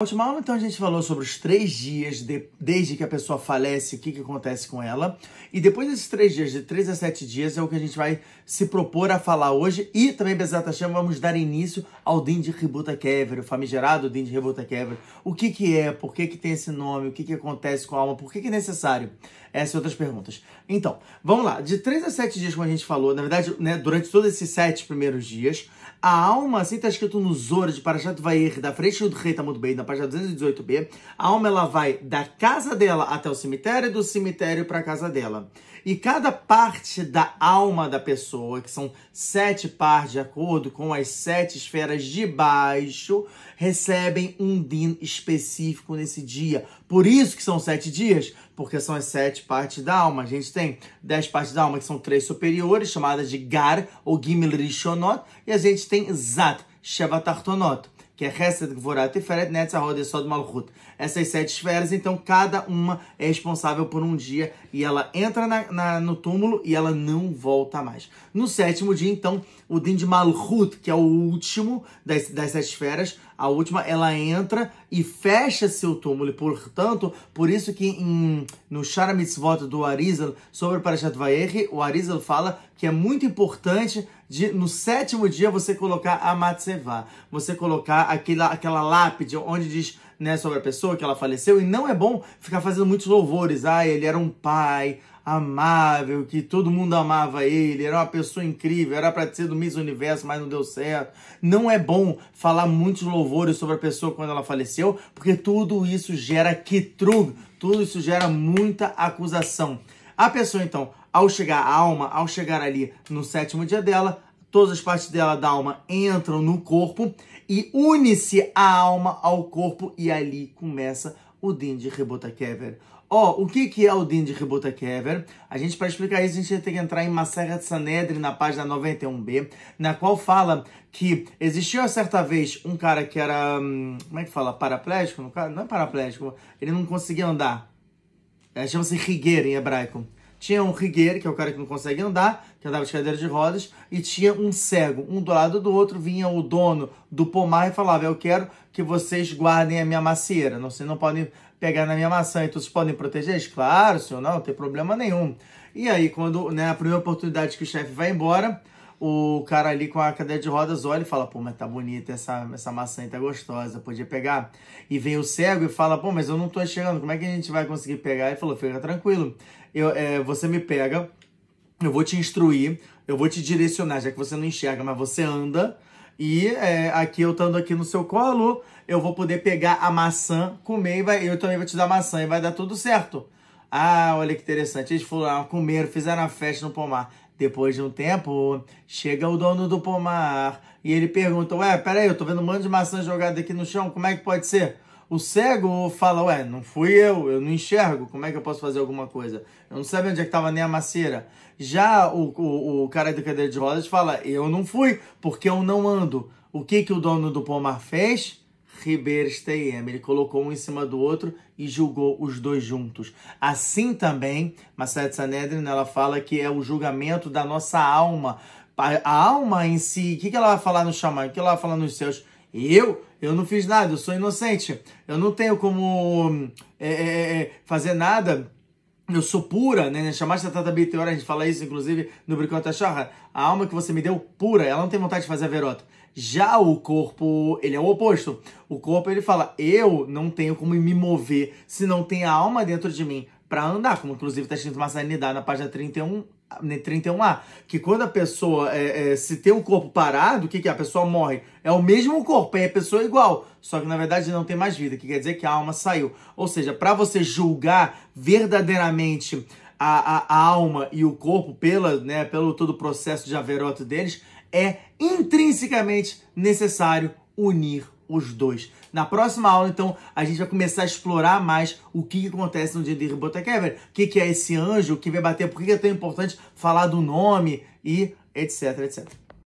Na última aula, então, a gente falou sobre os três dias de, desde que a pessoa falece, o que, que acontece com ela. E depois desses três dias, de três a sete dias, é o que a gente vai se propor a falar hoje. E também, Bezat chama vamos dar início ao Din de Ributa Kever, o famigerado Din de Ributa Kever. O que, que é, por que, que tem esse nome, o que, que acontece com a alma, por que, que é necessário? Essas outras perguntas. Então, vamos lá. De três a sete dias, como a gente falou, na verdade, né, durante todos esses sete primeiros dias, a alma, assim está escrito no Zoro de Parashat Vair, da frente do rei, tá muito bem, página 218b, a alma ela vai da casa dela até o cemitério e do cemitério para a casa dela. E cada parte da alma da pessoa, que são sete partes de acordo com as sete esferas de baixo, recebem um din específico nesse dia. Por isso que são sete dias, porque são as sete partes da alma. A gente tem dez partes da alma, que são três superiores, chamadas de Gar ou Gimel Rishonot, e a gente tem Zat, Shevatartonot que é Hesed, Gvorá, Tiferet, Netzahod, Sod, Malchut. Essas sete esferas, então cada uma é responsável por um dia e ela entra na, na, no túmulo e ela não volta mais. No sétimo dia, então, o Din de Malchut, que é o último das, das sete esferas, a última, ela entra e fecha seu túmulo. E, portanto, por isso que em, no Shara Mitzvot do Arizal, sobre o Parashat Vayeri, o Arizal fala que é muito importante de, no sétimo dia você colocar a matzevá Você colocar aquela, aquela lápide onde diz né, sobre a pessoa que ela faleceu. E não é bom ficar fazendo muitos louvores. Ah, ele era um pai amável, que todo mundo amava ele, era uma pessoa incrível, era para ser do Miss Universo, mas não deu certo. Não é bom falar muitos louvores sobre a pessoa quando ela faleceu, porque tudo isso gera quitrug, tudo isso gera muita acusação. A pessoa, então, ao chegar à alma, ao chegar ali no sétimo dia dela, todas as partes dela da alma entram no corpo e une-se a alma ao corpo e ali começa a o din de Kever. Ó, oh, o que, que é o din de Kever? A gente, para explicar isso, a gente tem que entrar em de Sanedri, na página 91b, na qual fala que existiu certa vez um cara que era, hum, como é que fala, paraplégico? Não é paraplégico, ele não conseguia andar. É, chama-se Higuer em hebraico. Tinha um rigueiro, que é o cara que não consegue andar, que andava de cadeira de rodas, e tinha um cego. Um do lado do outro vinha o dono do pomar e falava: Eu quero que vocês guardem a minha macieira. vocês não podem pegar na minha maçã, e então vocês podem proteger? Eles, claro, senhor, não, não tem problema nenhum. E aí, quando, né, a primeira oportunidade que o chefe vai embora, o cara ali com a cadeira de rodas olha e fala, pô, mas tá bonita essa, essa maçã aí, tá gostosa, podia pegar. E vem o cego e fala, pô, mas eu não tô enxergando como é que a gente vai conseguir pegar? Ele falou, fica tranquilo, eu, é, você me pega, eu vou te instruir, eu vou te direcionar, já que você não enxerga, mas você anda, e é, aqui eu estando aqui no seu colo, eu vou poder pegar a maçã, comer e vai, eu também vou te dar maçã e vai dar tudo certo. Ah, olha que interessante. Eles foram, ah, comeram, fizeram a festa no pomar. Depois de um tempo, chega o dono do pomar e ele pergunta: Ué, peraí, eu tô vendo um monte de maçã jogada aqui no chão, como é que pode ser? O cego fala: Ué, não fui eu, eu não enxergo, como é que eu posso fazer alguma coisa? Eu não sabia onde é que estava nem a macieira. Já o, o, o cara do cadeira de rodas fala: Eu não fui, porque eu não ando. O que, que o dono do pomar fez? Ribersteiem. Ele colocou um em cima do outro e julgou os dois juntos. Assim também, Maseret Sanedrin, ela fala que é o julgamento da nossa alma. A alma em si, o que, que ela vai falar no chamado? O que ela vai falar nos céus? Eu? Eu não fiz nada, eu sou inocente. Eu não tenho como hum, é, é, é, fazer nada eu sou pura, né? Chamar né, Chamaste Tata Biteora, a gente fala isso, inclusive, no Bricota Charra. A alma que você me deu, pura, ela não tem vontade de fazer a verota. Já o corpo, ele é o oposto. O corpo, ele fala, eu não tenho como me mover se não tem a alma dentro de mim para andar, como inclusive está escrito Massanidade na página 31, 31A, né, que quando a pessoa, é, é, se tem o um corpo parado, o que, que é? A pessoa morre. É o mesmo corpo, é a pessoa igual, só que na verdade não tem mais vida, que quer dizer que a alma saiu. Ou seja, para você julgar verdadeiramente a, a, a, alma e o corpo pela, né, pelo todo o processo de averoto deles, é intrinsecamente necessário unir os dois. Na próxima aula, então, a gente vai começar a explorar mais o que, que acontece no dia de Kevin. o que, que é esse anjo que vai bater, por que, que é tão importante falar do nome e etc, etc.